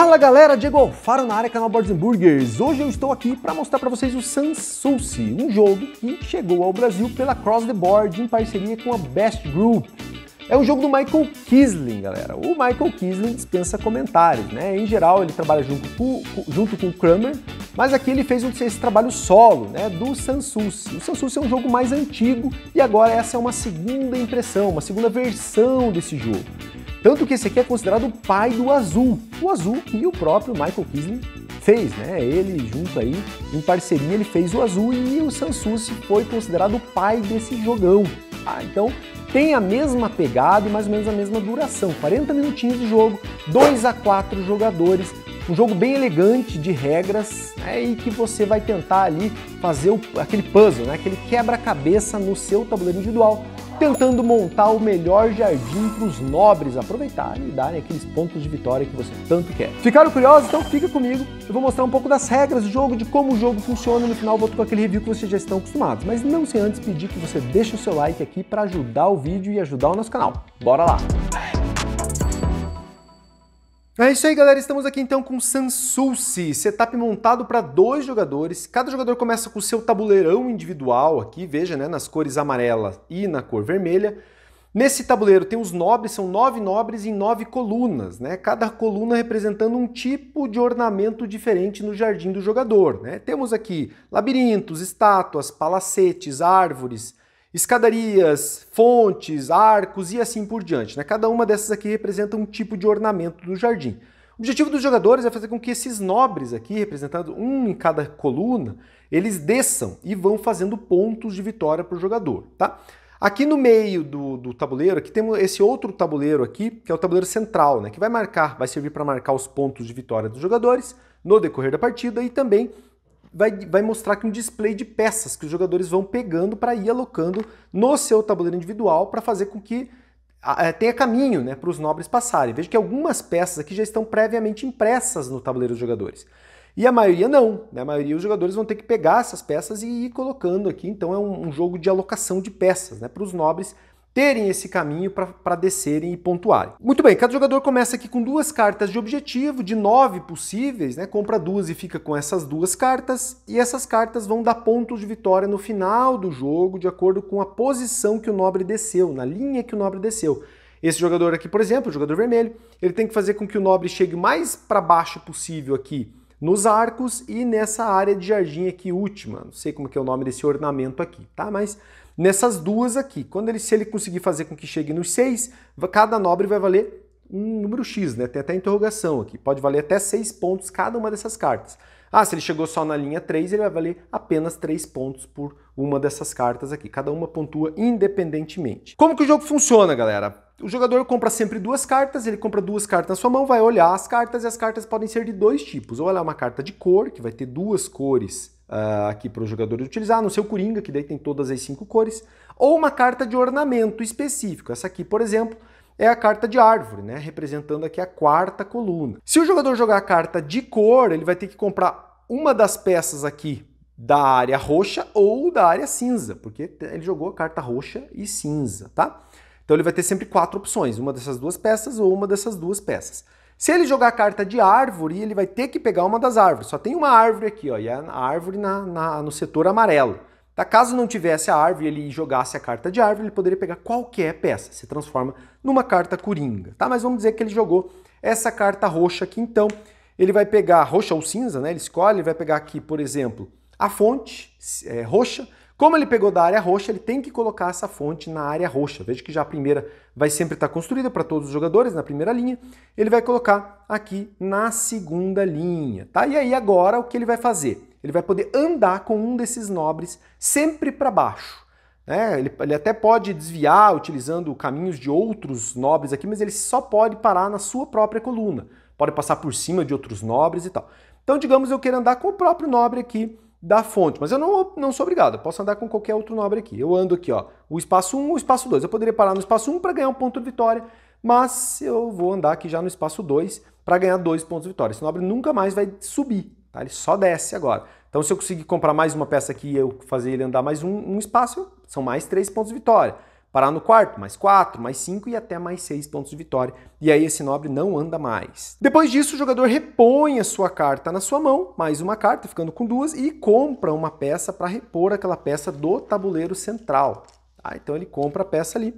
Fala galera, Diego Alfaro na área, canal Boards Burgers. Hoje eu estou aqui para mostrar para vocês o Sanssouci, um jogo que chegou ao Brasil pela Cross the Board em parceria com a Best Group. É um jogo do Michael Kisling, galera. O Michael Kisling dispensa comentários, né? Em geral ele trabalha junto com, junto com o Kramer, mas aqui ele fez esse trabalho solo, né, do Sanssouci. O Sanssouci é um jogo mais antigo e agora essa é uma segunda impressão, uma segunda versão desse jogo. Tanto que esse aqui é considerado o pai do azul. O azul e o próprio Michael Kisley fez, né? Ele junto aí, em parceria, ele fez o azul e o Sansucci foi considerado o pai desse jogão. Ah, então tem a mesma pegada e mais ou menos a mesma duração, 40 minutinhos de jogo, 2 a 4 jogadores, um jogo bem elegante de regras né, e que você vai tentar ali fazer o, aquele puzzle, né, aquele quebra-cabeça no seu tabuleiro individual, tentando montar o melhor jardim para os nobres aproveitarem e darem aqueles pontos de vitória que você tanto quer. Ficaram curiosos? Então fica comigo, eu vou mostrar um pouco das regras do jogo, de como o jogo funciona e no final volto com aquele review que vocês já estão acostumados. Mas não sem antes pedir que você deixe o seu like aqui para ajudar o vídeo e ajudar o nosso canal. Bora lá! É isso aí, galera. Estamos aqui então com Sansulce, setup montado para dois jogadores. Cada jogador começa com o seu tabuleirão individual aqui, veja, né, nas cores amarela e na cor vermelha. Nesse tabuleiro tem os nobres, são nove nobres em nove colunas, né? Cada coluna representando um tipo de ornamento diferente no jardim do jogador, né? Temos aqui labirintos, estátuas, palacetes, árvores, escadarias, fontes, arcos e assim por diante. Né? Cada uma dessas aqui representa um tipo de ornamento do jardim. O objetivo dos jogadores é fazer com que esses nobres aqui, representados um em cada coluna, eles desçam e vão fazendo pontos de vitória para o jogador. Tá? Aqui no meio do, do, tabuleiro, aqui temos esse outro tabuleiro aqui, que é o tabuleiro central, né? Que vai marcar, vai servir para marcar os pontos de vitória dos jogadores no decorrer da partida e também vai, vai mostrar aqui um display de peças que os jogadores vão pegando para ir alocando no seu tabuleiro individual para fazer com que é, tenha caminho né, para os nobres passarem. Veja que algumas peças aqui já estão previamente impressas no tabuleiro dos jogadores. E a maioria não, né? a maioria os jogadores vão ter que pegar essas peças e ir colocando aqui, então é um, um jogo de alocação de peças né, para os nobres terem esse caminho para descerem e pontuarem. Muito bem, cada jogador começa aqui com duas cartas de objetivo, de nove possíveis, né? Compra duas e fica com essas duas cartas, e essas cartas vão dar pontos de vitória no final do jogo, de acordo com a posição que o nobre desceu, na linha que o nobre desceu. Esse jogador aqui, por exemplo, o jogador vermelho, ele tem que fazer com que o nobre chegue mais para baixo possível aqui nos arcos e nessa área de jardim aqui última. Não sei como que é o nome desse ornamento aqui, tá? Mas nessas duas aqui. Quando ele, se ele conseguir fazer com que chegue nos seis, cada nobre vai valer um número X, né? Tem até interrogação aqui. Pode valer até seis pontos cada uma dessas cartas. Ah, se ele chegou só na linha 3, ele vai valer apenas 3 pontos por uma dessas cartas aqui. Cada uma pontua independentemente. Como que o jogo funciona, galera? O jogador compra sempre duas cartas, ele compra duas cartas na sua mão, vai olhar as cartas e as cartas podem ser de dois tipos. Ou ela é uma carta de cor, que vai ter duas cores uh, aqui para os jogadores utilizar, no seu Coringa, que daí tem todas as cinco cores, ou uma carta de ornamento específico. Essa aqui, por exemplo, é a carta de árvore, né? representando aqui a quarta coluna. Se o jogador jogar a carta de cor, ele vai ter que comprar uma das peças aqui da área roxa ou da área cinza, porque ele jogou a carta roxa e cinza, tá? Então ele vai ter sempre quatro opções, uma dessas duas peças ou uma dessas duas peças. Se ele jogar carta de árvore, ele vai ter que pegar uma das árvores. Só tem uma árvore aqui, ó, e é a árvore na, na, no setor amarelo. Tá? Caso não tivesse a árvore e ele jogasse a carta de árvore, ele poderia pegar qualquer peça, se transforma numa carta coringa. Tá? Mas vamos dizer que ele jogou essa carta roxa aqui, então ele vai pegar roxa ou cinza, né? ele escolhe, ele vai pegar aqui, por exemplo, a fonte é, roxa, como ele pegou da área roxa, ele tem que colocar essa fonte na área roxa. Veja que já a primeira vai sempre estar construída para todos os jogadores na primeira linha. Ele vai colocar aqui na segunda linha, tá? E aí agora o que ele vai fazer? Ele vai poder andar com um desses nobres sempre para baixo. É, ele, ele até pode desviar utilizando caminhos de outros nobres aqui, mas ele só pode parar na sua própria coluna. Pode passar por cima de outros nobres e tal. Então, digamos, eu quero andar com o próprio nobre aqui da fonte. Mas eu não, não sou obrigado, eu posso andar com qualquer outro nobre aqui. Eu ando aqui, ó, o espaço 1, o espaço 2. Eu poderia parar no espaço 1 para ganhar um ponto de vitória, mas eu vou andar aqui já no espaço 2 para ganhar dois pontos de vitória. Esse nobre nunca mais vai subir, tá? ele só desce agora. Então se eu conseguir comprar mais uma peça aqui e eu fazer ele andar mais um, um espaço, são mais três pontos de vitória parar no quarto, mais quatro, mais cinco e até mais seis pontos de vitória. E aí esse nobre não anda mais. Depois disso, o jogador repõe a sua carta na sua mão, mais uma carta, ficando com duas, e compra uma peça para repor aquela peça do tabuleiro central. Ah, Então ele compra a peça ali.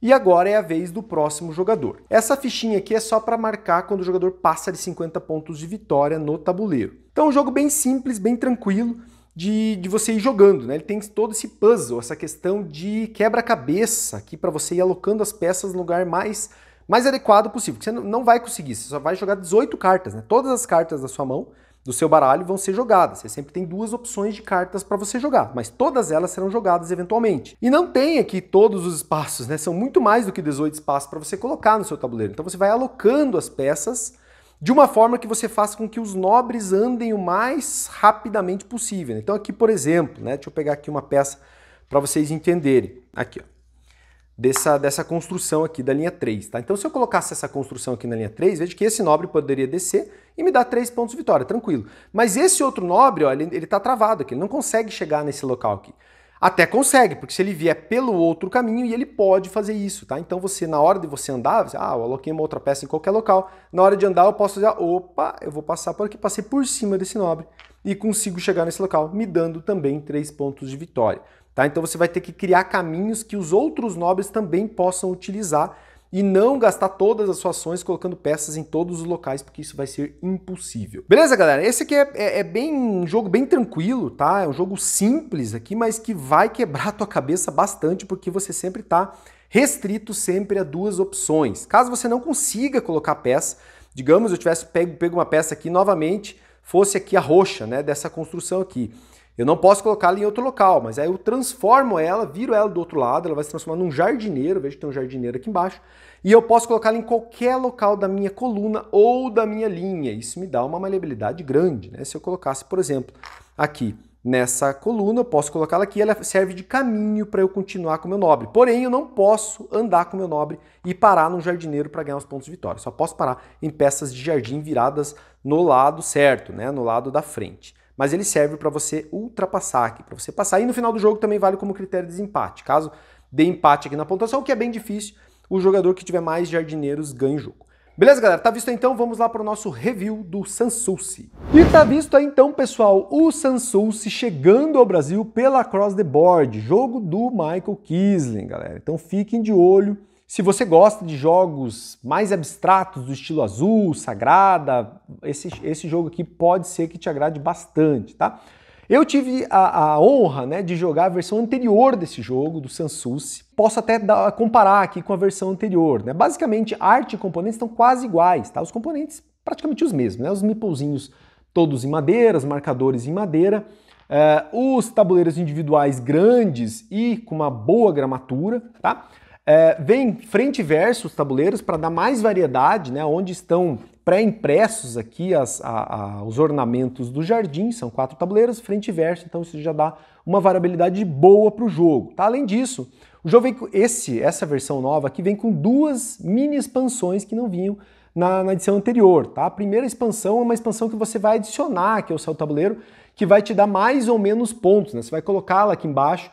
E agora é a vez do próximo jogador. Essa fichinha aqui é só para marcar quando o jogador passa de 50 pontos de vitória no tabuleiro. Então, um jogo bem simples, bem tranquilo de, de você ir jogando, né? Ele tem todo esse puzzle, essa questão de quebra-cabeça aqui para você ir alocando as peças no lugar mais mais adequado possível. Você não vai conseguir, você só vai jogar 18 cartas, né? Todas as cartas da sua mão, do seu baralho, vão ser jogadas. Você sempre tem duas opções de cartas para você jogar, mas todas elas serão jogadas eventualmente. E não tem aqui todos os espaços, né? São muito mais do que 18 espaços para você colocar no seu tabuleiro. Então você vai alocando as peças de uma forma que você faça com que os nobres andem o mais rapidamente possível. Então aqui, por exemplo, né, deixa eu pegar aqui uma peça para vocês entenderem. Aqui, ó, dessa, dessa construção aqui da linha 3, tá? Então se eu colocasse essa construção aqui na linha 3, veja que esse nobre poderia descer e me dar 3 pontos de vitória, tranquilo. Mas esse outro nobre, ó, ele, ele tá travado aqui, ele não consegue chegar nesse local aqui. Até consegue, porque se ele vier pelo outro caminho, e ele pode fazer isso, tá? Então você, na hora de você andar, você, ah, eu aloquei uma outra peça em qualquer local. Na hora de andar, eu posso dizer, opa, eu vou passar por aqui, passei por cima desse nobre e consigo chegar nesse local, me dando também três pontos de vitória. Tá? Então você vai ter que criar caminhos que os outros nobres também possam utilizar e não gastar todas as suas ações colocando peças em todos os locais, porque isso vai ser impossível. Beleza, galera? Esse aqui é, é, é bem um jogo bem tranquilo, tá? É um jogo simples aqui, mas que vai quebrar a tua cabeça bastante, porque você sempre está restrito sempre a duas opções. Caso você não consiga colocar peça, digamos eu tivesse pego, pego uma peça aqui novamente, fosse aqui a roxa, né, dessa construção aqui. Eu não posso colocá-la em outro local, mas aí eu transformo ela, viro ela do outro lado, ela vai se transformar num jardineiro, veja que tem um jardineiro aqui embaixo, e eu posso colocá-la em qualquer local da minha coluna ou da minha linha. Isso me dá uma maleabilidade grande, né? Se eu colocasse, por exemplo, aqui nessa coluna, eu posso colocá-la aqui, ela serve de caminho para eu continuar com o meu nobre. Porém, eu não posso andar com o meu nobre e parar num jardineiro para ganhar os pontos de vitória. Só posso parar em peças de jardim viradas no lado certo, né? No lado da frente mas ele serve para você ultrapassar aqui, para você passar. E no final do jogo também vale como critério de desempate. Caso dê empate aqui na pontuação, o que é bem difícil, o jogador que tiver mais jardineiros ganha o jogo. Beleza, galera? Tá visto então? Vamos lá para o nosso review do Sanssouci. E tá visto aí então, pessoal, o Sanssouci chegando ao Brasil pela Cross the Board, jogo do Michael Kisling, galera. Então fiquem de olho se você gosta de jogos mais abstratos, do estilo azul, sagrada, esse, esse jogo aqui pode ser que te agrade bastante, tá? Eu tive a, a honra né, de jogar a versão anterior desse jogo, do Sansuce. Posso até dar, comparar aqui com a versão anterior. Né? Basicamente, arte e componentes estão quase iguais, tá? Os componentes praticamente os mesmos, né? Os meeplezinhos todos em madeira, os marcadores em madeira. Uh, os tabuleiros individuais grandes e com uma boa gramatura, tá? É, vem frente e verso os tabuleiros para dar mais variedade, né? Onde estão pré-impressos aqui as, a, a, os ornamentos do jardim, são quatro tabuleiros, frente e verso, então isso já dá uma variabilidade boa para o jogo. Tá? Além disso, o jogo vem com esse, essa versão nova aqui vem com duas mini expansões que não vinham na, na, edição anterior. Tá? A primeira expansão é uma expansão que você vai adicionar aqui ao é seu tabuleiro, que vai te dar mais ou menos pontos. Né? Você vai colocá-la aqui embaixo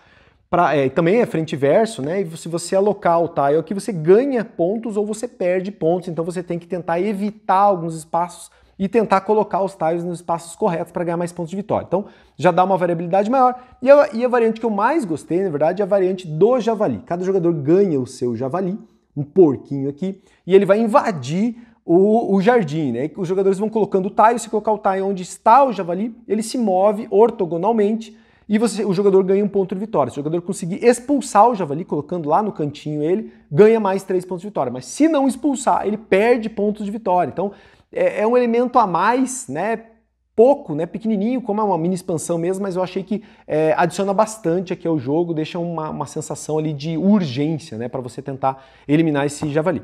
Pra, é, também é frente e verso, né? E se você alocar o tile aqui, é você ganha pontos ou você perde pontos. Então você tem que tentar evitar alguns espaços e tentar colocar os tiles nos espaços corretos para ganhar mais pontos de vitória. Então já dá uma variabilidade maior. E a, e a variante que eu mais gostei, na verdade, é a variante do javali. Cada jogador ganha o seu javali, um porquinho aqui, e ele vai invadir o, o, jardim, né? Os jogadores vão colocando o tile, se colocar o tile onde está o javali, ele se move ortogonalmente e você, o jogador ganha um ponto de vitória. Se o jogador conseguir expulsar o javali, colocando lá no cantinho ele, ganha mais três pontos de vitória. Mas se não expulsar, ele perde pontos de vitória. Então é, é um elemento a mais, né? Pouco, né? Pequenininho, como é uma mini expansão mesmo, mas eu achei que é, adiciona bastante aqui ao jogo, deixa uma, uma sensação ali de urgência, né? Para você tentar eliminar esse javali.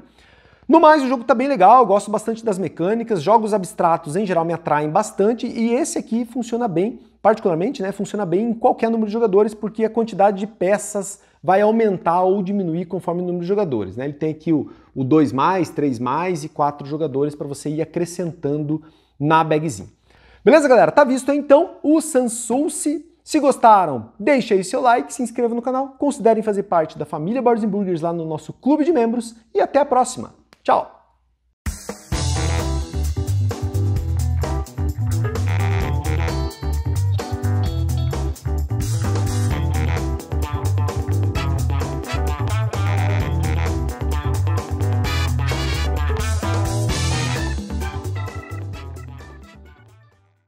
No mais, o jogo tá bem legal, eu gosto bastante das mecânicas, jogos abstratos em geral me atraem bastante e esse aqui funciona bem, particularmente, né, funciona bem em qualquer número de jogadores porque a quantidade de peças vai aumentar ou diminuir conforme o número de jogadores, né? Ele tem aqui o, 2 mais, 3 mais e 4 jogadores para você ir acrescentando na bagzinha. Beleza, galera? Tá visto então o Sansouci. se gostaram, deixe aí seu like, se inscreva no canal, considerem fazer parte da família Boards Burgers lá no nosso clube de membros e até a próxima! Tchau!